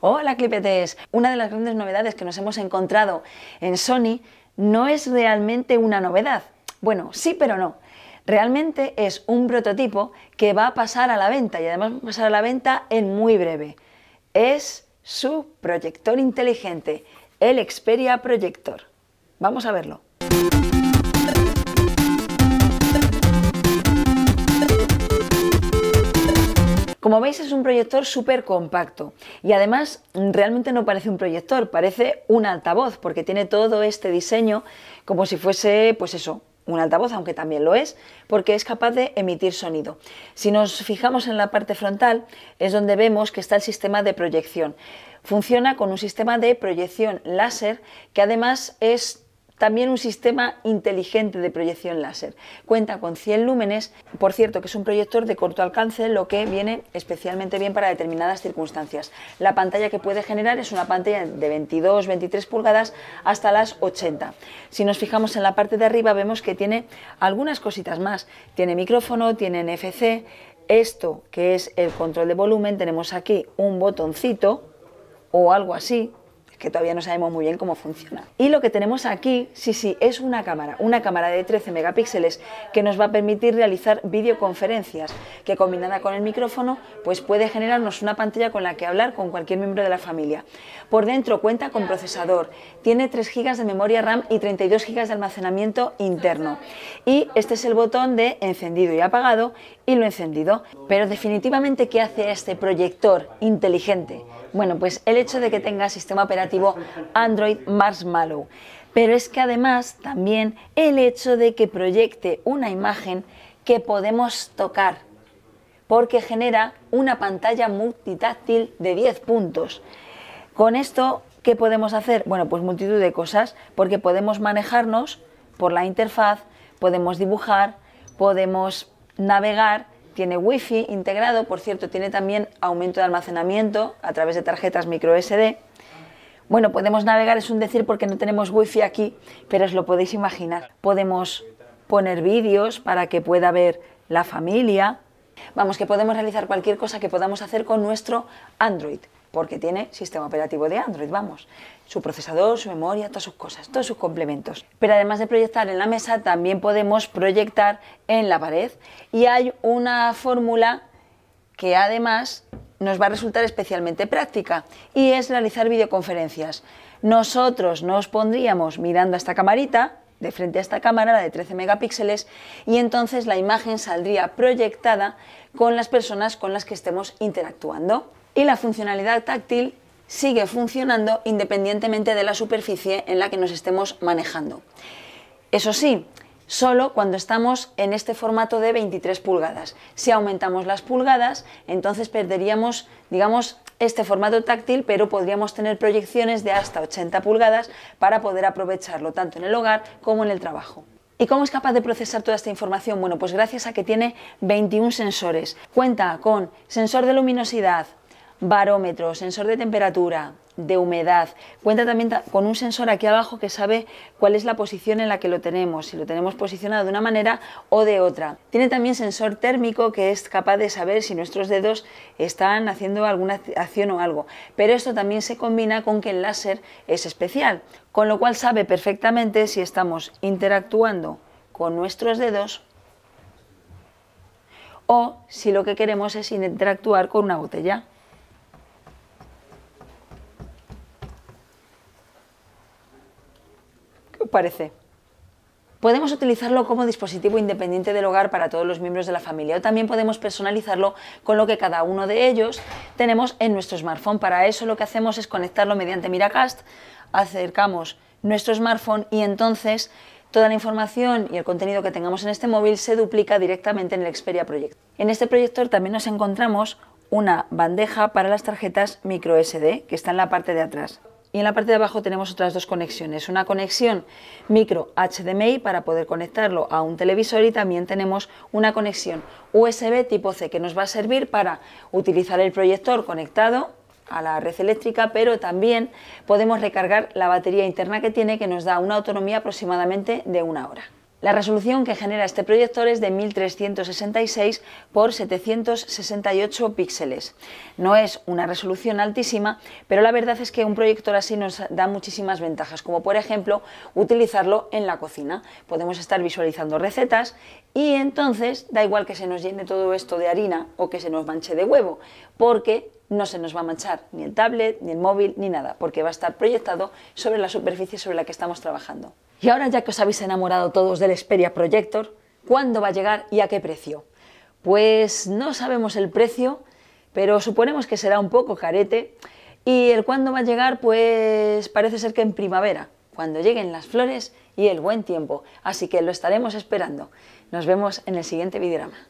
Hola clipetes, una de las grandes novedades que nos hemos encontrado en Sony no es realmente una novedad. Bueno, sí pero no. Realmente es un prototipo que va a pasar a la venta y además va a pasar a la venta en muy breve. Es su proyector inteligente, el Xperia Proyector. Vamos a verlo. Como veis es un proyector súper compacto y además mm, realmente no parece un proyector, parece un altavoz porque tiene todo este diseño como si fuese pues eso, un altavoz, aunque también lo es, porque es capaz de emitir sonido. Si nos fijamos en la parte frontal, es donde vemos que está el sistema de proyección. Funciona con un sistema de proyección láser que además es también un sistema inteligente de proyección láser. Cuenta con 100 lúmenes, por cierto que es un proyector de corto alcance, lo que viene especialmente bien para determinadas circunstancias. La pantalla que puede generar es una pantalla de 22, 23 pulgadas hasta las 80. Si nos fijamos en la parte de arriba vemos que tiene algunas cositas más. Tiene micrófono, tiene NFC, esto que es el control de volumen, tenemos aquí un botoncito o algo así que todavía no sabemos muy bien cómo funciona. Y lo que tenemos aquí, sí, sí, es una cámara, una cámara de 13 megapíxeles que nos va a permitir realizar videoconferencias, que combinada con el micrófono, pues puede generarnos una pantalla con la que hablar con cualquier miembro de la familia. Por dentro cuenta con procesador, tiene 3 GB de memoria RAM y 32 GB de almacenamiento interno. Y este es el botón de encendido y apagado y lo encendido. Pero definitivamente, ¿qué hace este proyector inteligente? Bueno, pues el hecho de que tenga sistema operativo Android Marshmallow. Pero es que además también el hecho de que proyecte una imagen que podemos tocar, porque genera una pantalla multitáctil de 10 puntos. Con esto, ¿qué podemos hacer? Bueno, pues multitud de cosas, porque podemos manejarnos por la interfaz, podemos dibujar, podemos navegar, tiene wifi integrado, por cierto, tiene también aumento de almacenamiento a través de tarjetas micro SD. Bueno, podemos navegar, es un decir porque no tenemos wifi aquí, pero os lo podéis imaginar. Podemos poner vídeos para que pueda ver la familia. Vamos, que podemos realizar cualquier cosa que podamos hacer con nuestro Android, porque tiene sistema operativo de Android, vamos su procesador, su memoria, todas sus cosas, todos sus complementos. Pero además de proyectar en la mesa, también podemos proyectar en la pared. Y hay una fórmula que además nos va a resultar especialmente práctica y es realizar videoconferencias. Nosotros nos pondríamos mirando a esta camarita, de frente a esta cámara, la de 13 megapíxeles, y entonces la imagen saldría proyectada con las personas con las que estemos interactuando. Y la funcionalidad táctil sigue funcionando independientemente de la superficie en la que nos estemos manejando. Eso sí, solo cuando estamos en este formato de 23 pulgadas. Si aumentamos las pulgadas, entonces perderíamos, digamos, este formato táctil, pero podríamos tener proyecciones de hasta 80 pulgadas para poder aprovecharlo tanto en el hogar como en el trabajo. ¿Y cómo es capaz de procesar toda esta información? Bueno, pues gracias a que tiene 21 sensores. Cuenta con sensor de luminosidad, barómetro, sensor de temperatura, de humedad. Cuenta también con un sensor aquí abajo que sabe cuál es la posición en la que lo tenemos, si lo tenemos posicionado de una manera o de otra. Tiene también sensor térmico que es capaz de saber si nuestros dedos están haciendo alguna acción o algo. Pero esto también se combina con que el láser es especial, con lo cual sabe perfectamente si estamos interactuando con nuestros dedos o si lo que queremos es interactuar con una botella. parece. Podemos utilizarlo como dispositivo independiente del hogar para todos los miembros de la familia o también podemos personalizarlo con lo que cada uno de ellos tenemos en nuestro smartphone. Para eso lo que hacemos es conectarlo mediante Miracast, acercamos nuestro smartphone y entonces toda la información y el contenido que tengamos en este móvil se duplica directamente en el Xperia Projector. En este proyector también nos encontramos una bandeja para las tarjetas micro SD que está en la parte de atrás y en la parte de abajo tenemos otras dos conexiones, una conexión micro HDMI para poder conectarlo a un televisor y también tenemos una conexión USB tipo C que nos va a servir para utilizar el proyector conectado a la red eléctrica, pero también podemos recargar la batería interna que tiene que nos da una autonomía aproximadamente de una hora. La resolución que genera este proyector es de 1366 por 768 píxeles. No es una resolución altísima, pero la verdad es que un proyector así nos da muchísimas ventajas, como por ejemplo utilizarlo en la cocina. Podemos estar visualizando recetas y entonces da igual que se nos llene todo esto de harina o que se nos manche de huevo, porque no se nos va a manchar ni el tablet, ni el móvil, ni nada, porque va a estar proyectado sobre la superficie sobre la que estamos trabajando. Y ahora ya que os habéis enamorado todos del Xperia Projector, ¿cuándo va a llegar y a qué precio? Pues no sabemos el precio, pero suponemos que será un poco carete. Y el cuándo va a llegar, pues parece ser que en primavera, cuando lleguen las flores y el buen tiempo. Así que lo estaremos esperando. Nos vemos en el siguiente videograma.